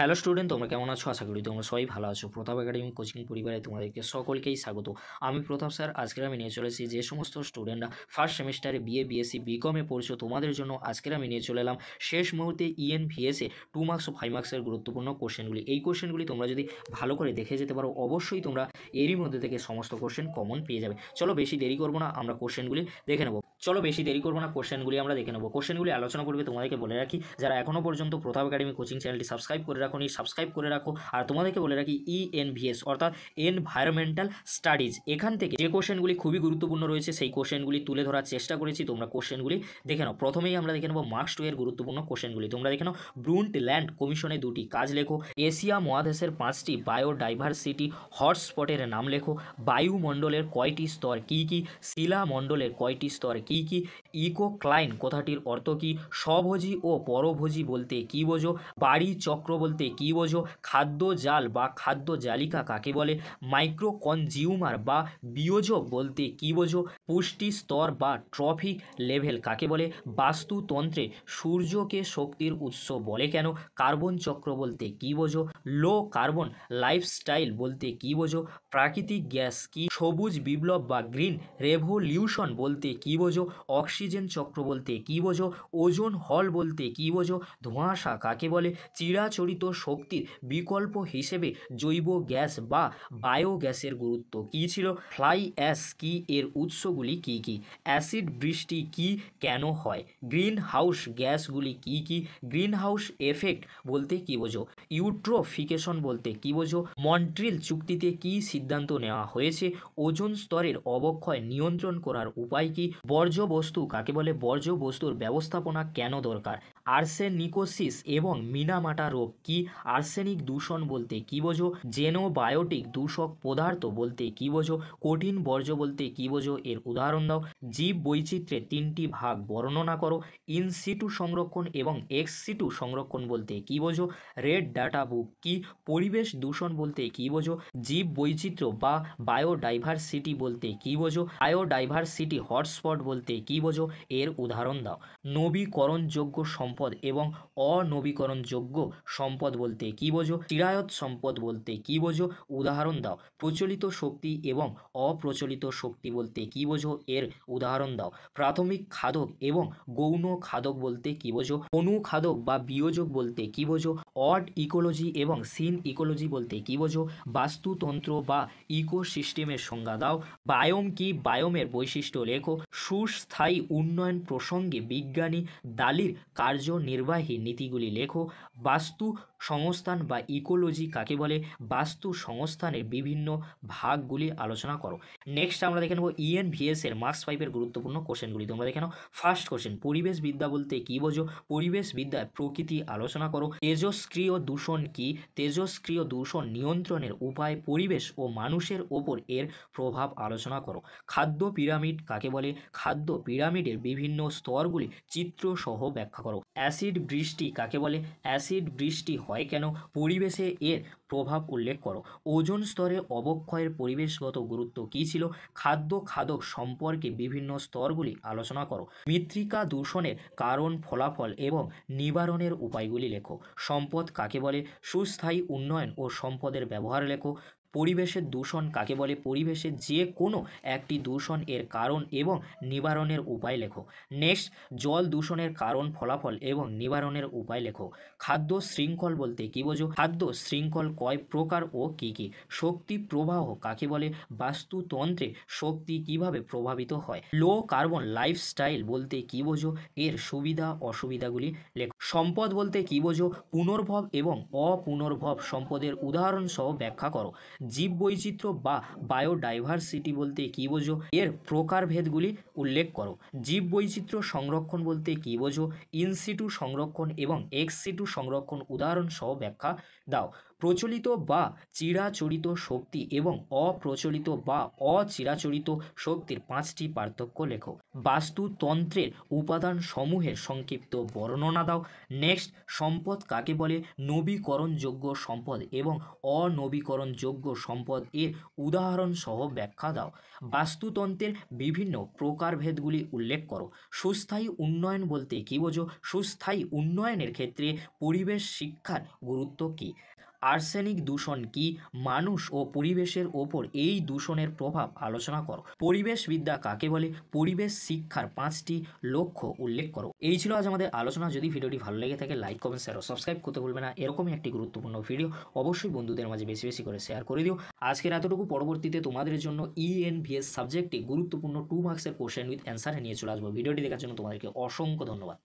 hello student তোমরা কেমন আছো আশা করি তোমরা সবাই ভালো আছো প্রতাপ একাডেমি কোচিং পরিবারে তোমাদেরকে সকলকেই স্বাগত আমি প্রতাপ স্যার আজকের আমি নিয়ে চলেছি যে সমস্ত স্টুডেন্টরা ফার্স্ট সেমিস্টারে বিএ বিএসসি বিকমে পড়ছো তোমাদের জন্য আজকের আমি নিয়ে চলে এলাম শেষ মুহূর্তে ইএন ভিএসে টু মার্কস ও ফাইভ মার্কসের গুরুত্বপূর্ণ কোশ্চেনগুলি এই কোশ্চেনগুলি তোমরা যদি ভালো করে দেখে যেতে পারো অবশ্যই তোমরা এরই মধ্যে থেকে সমস্ত কোশ্চেন কমন পেয়ে যাবে চলো বেশি দেরি করবো না আমরা কোশ্চেনগুলি দেখে নেবো চলো বেশি দেরি করবো না কোশ্চেনগুলি আমরা দেখে নেবো কোশ্চেনগুলি আলোচনা করবে তোমাদেরকে বলে রাখি যারা এখনও পর্যন্ত প্রথম একাডেমি কোচিং চ্যানেলটি সাবস্ক্রাইব করে রাখো সাবস্ক্রাইব করে রাখো আর তোমাদেরকে বলে রাখি ই e অর্থাৎ এনভায়রনমেন্টাল স্টাডিজ এখান থেকে যে কোশ্চেনগুলি খুবই গুরুত্বপূর্ণ রয়েছে সেই কোশ্চেনগুলি তুলে ধরার চেষ্টা করেছি তোমরা কোশ্চেনগুলি দেখে নাও প্রথমেই আমরা দেখে নেবো মার্কস টু এর গুরুত্বপূর্ণ কোশ্চেনগুলি তোমরা দেখে নাও ব্রুন্ট ল্যান্ড কমিশনে দুটি কাজ লেখো এশিয়া মহাদেশের পাঁচটি বায়োডাইভার্সিটি হটস্পটের নাম লেখো বায়ুমণ্ডলের কয়টি স্তর কী কী শিলামণ্ডলের কয়টি স্তর কি কি ইকো ক্লাইন কথাটির অর্থ কী স্বভোজী ও পরভোজী বলতে কী বোঝো বাড়ি চক্র বলতে কী বোঝো খাদ্য জাল বা খাদ্য জালিকা কাকে বলে মাইক্রো কনজিউমার বা বিয়োজক বলতে কী বোঝো পুষ্টি স্তর বা ট্রফিক লেভেল কাকে বলে বাস্তুতন্ত্রে সূর্যকে শক্তির উৎস বলে কেন কার্বন চক্র বলতে কী বোঝো লো কার্বন লাইফস্টাইল বলতে কী বোঝো প্রাকৃতিক গ্যাস কি সবুজ বিপ্লব বা গ্রিন রেভলিউশন বলতে কী বোঝো বোঝো অক্সিজেন চক্র বলতে কি বোঝো ওজন হল বলতে কি বোঝো ধোঁয়াশা কাকে বলে চিরাচরিত শক্তির বিকল্প হিসেবে জৈব গ্যাস বা বায়োগ্যাসের গুরুত্ব কী ছিল ফ্লাই অ্যাস কি এর উৎসগুলি কি কি অ্যাসিড বৃষ্টি কি কেন হয় গ্রিন হাউস গ্যাসগুলি কি কি গ্রিন হাউস এফেক্ট বলতে কি বোঝো ইউট্রোফিকেশন বলতে কি বোঝো মন্ট্রিল চুক্তিতে কি সিদ্ধান্ত নেওয়া হয়েছে ওজন স্তরের অবক্ষয় নিয়ন্ত্রণ করার উপায় কি বর্জ বর্জ্য বস্তু কাকে বলে বর্জ্য বস্তুর ব্যবস্থাপনা কেন দরকার আর্সেনিকোসিস এবং মিনামাটা রোগ কি আর্সেনিক দূষণ বলতে কি বোঝো জেনোবায়োটিক দূষক পদার্থ বলতে কি বোঝো কঠিন বর্জ্য বলতে কি বোঝো এর উদাহরণ দাও জীব বৈচিত্র্যের তিনটি ভাগ বর্ণনা করো ইনসিটু সংরক্ষণ এবং এক্সিটু সংরক্ষণ বলতে কি বোঝো রেড ডাটা বুক কি পরিবেশ দূষণ বলতে কি বোঝো জীব বৈচিত্র্য বা বায়োডাইভার্সিটি বলতে কি বোঝো বায়োডাইভার্সিটি হটস্পট বলতে কি বোঝো এর উদাহরণ দাও নবীকরণযোগ্য সম্প সম্পদ এবং অনবীকরণযোগ্য সম্পদ বলতে কি বোঝো চিরায়ত সম্পদ বলতে কি বোঝো উদাহরণ দাও প্রচলিত শক্তি এবং অপ্রচলিত শক্তি বলতে কি বোঝো এর উদাহরণ দাও প্রাথমিক খাদক এবং গৌণ খাদক বলতে কি বোঝো অনুখাদক বা বিয়োজক বলতে কি বোঝো অড ইকোলজি এবং সিন ইকোলজি বলতে কি বোঝো বাস্তুতন্ত্র বা ইকোসিস্টেমের সংজ্ঞা দাও বায়োম কি বায়োমের বৈশিষ্ট্য লেখো সুস্থায়ী উন্নয়ন প্রসঙ্গে বিজ্ঞানী দালির কার্য কার্যনির্বাহী নীতিগুলি লেখো বাস্তু সংস্থান বা ইকোলজি কাকে বলে বাস্তু সংস্থানের বিভিন্ন ভাগগুলি আলোচনা করো নেক্সট আমরা দেখে নেব ইএন e ভিএস এর মার্কস ফাইভের গুরুত্বপূর্ণ কোশ্চেনগুলি তোমরা দেখে নাও ফার্স্ট কোশ্চেন পরিবেশ বিদ্যা বলতে কী বোঝো পরিবেশ বিদ্যায় প্রকৃতি আলোচনা করো তেজস্ক্রিয় দূষণ কি তেজস্ক্রিয় দূষণ নিয়ন্ত্রণের উপায় পরিবেশ ও মানুষের ওপর এর প্রভাব আলোচনা করো খাদ্য পিরামিড কাকে বলে খাদ্য পিরামিডের বিভিন্ন স্তরগুলি চিত্রসহ ব্যাখ্যা করো অ্যাসিড বৃষ্টি কাকে বলে অ্যাসিড বৃষ্টি হয় কেন পরিবেশে এর প্রভাব উল্লেখ করো ওজন স্তরে অবক্ষয়ের পরিবেশগত গুরুত্ব কী ছিল খাদ্য খাদক সম্পর্কে বিভিন্ন স্তরগুলি আলোচনা করো মৃত্তিকা দূষণের কারণ ফলাফল এবং নিবারণের উপায়গুলি লেখো সম্পদ কাকে বলে সুস্থায়ী উন্নয়ন ও সম্পদের ব্যবহার লেখো পরিবেশের দূষণ কাকে বলে পরিবেশের যে কোনো একটি দূষণ এর কারণ এবং নিবারণের উপায় লেখো নেক্সট জল দূষণের কারণ ফলাফল এবং নিবারণের উপায় লেখো খাদ্য শৃঙ্খল বলতে কী বোঝো খাদ্য শৃঙ্খল কয় প্রকার ও কি কি শক্তি প্রবাহ কাকে বলে বাস্তুতন্ত্রে শক্তি কিভাবে প্রভাবিত হয় লো কার্বন লাইফস্টাইল বলতে কি বোঝো এর সুবিধা অসুবিধাগুলি লেখ সম্পদ বলতে কি বোঝো পুনর্ভব এবং অপুনর্ভব সম্পদের উদাহরণ সহ ব্যাখ্যা করো জীববৈচিত্র্য বা বায়োডাইভার্সিটি বলতে কি বোঝো এর প্রকারভেদগুলি উল্লেখ করো জীববৈচিত্র্য সংরক্ষণ বলতে কি বোঝো ইনসিটু সংরক্ষণ এবং এক্সিটু সংরক্ষণ উদাহরণ সহ ব্যাখ্যা দাও প্রচলিত বা চিরাচরিত শক্তি এবং অপ্রচলিত বা অচিরাচরিত শক্তির পাঁচটি পার্থক্য লেখো বাস্তুতন্ত্রের উপাদান সমূহের সংক্ষিপ্ত বর্ণনা দাও নেক্সট সম্পদ কাকে বলে নবীকরণযোগ্য সম্পদ এবং অনবীকরণযোগ্য সম্পদ এর উদাহরণ সহ ব্যাখ্যা দাও বাস্তুতন্ত্রের বিভিন্ন প্রকারভেদগুলি উল্লেখ করো সুস্থায়ী উন্নয়ন বলতে কী বোঝো সুস্থায়ী উন্নয়নের ক্ষেত্রে পরিবেশ শিক্ষার গুরুত্ব কী আর্সেনিক দূষণ কি মানুষ ও পরিবেশের ওপর এই দূষণের প্রভাব আলোচনা করো পরিবেশবিদ্যা কাকে বলে পরিবেশ শিক্ষার পাঁচটি লক্ষ্য উল্লেখ করো এই ছিল আজ আমাদের আলোচনা যদি ভিডিওটি ভালো লেগে থাকে লাইক কমেন্ট শেয়ার ও সাবস্ক্রাইব করতে ভুলবে না এরকমই একটি গুরুত্বপূর্ণ ভিডিও অবশ্যই বন্ধুদের মাঝে বেশি বেশি করে শেয়ার করে দিও আজকের এতটুকু পরবর্তীতে তোমাদের জন্য ইএনভিএস e সাবজেক্টে গুরুত্বপূর্ণ টু মার্কসের কোশ্চেন উইথ অ্যান্সার নিয়ে চলে আসবো ভিডিওটি দেখার জন্য তোমাদেরকে অসংখ্য ধন্যবাদ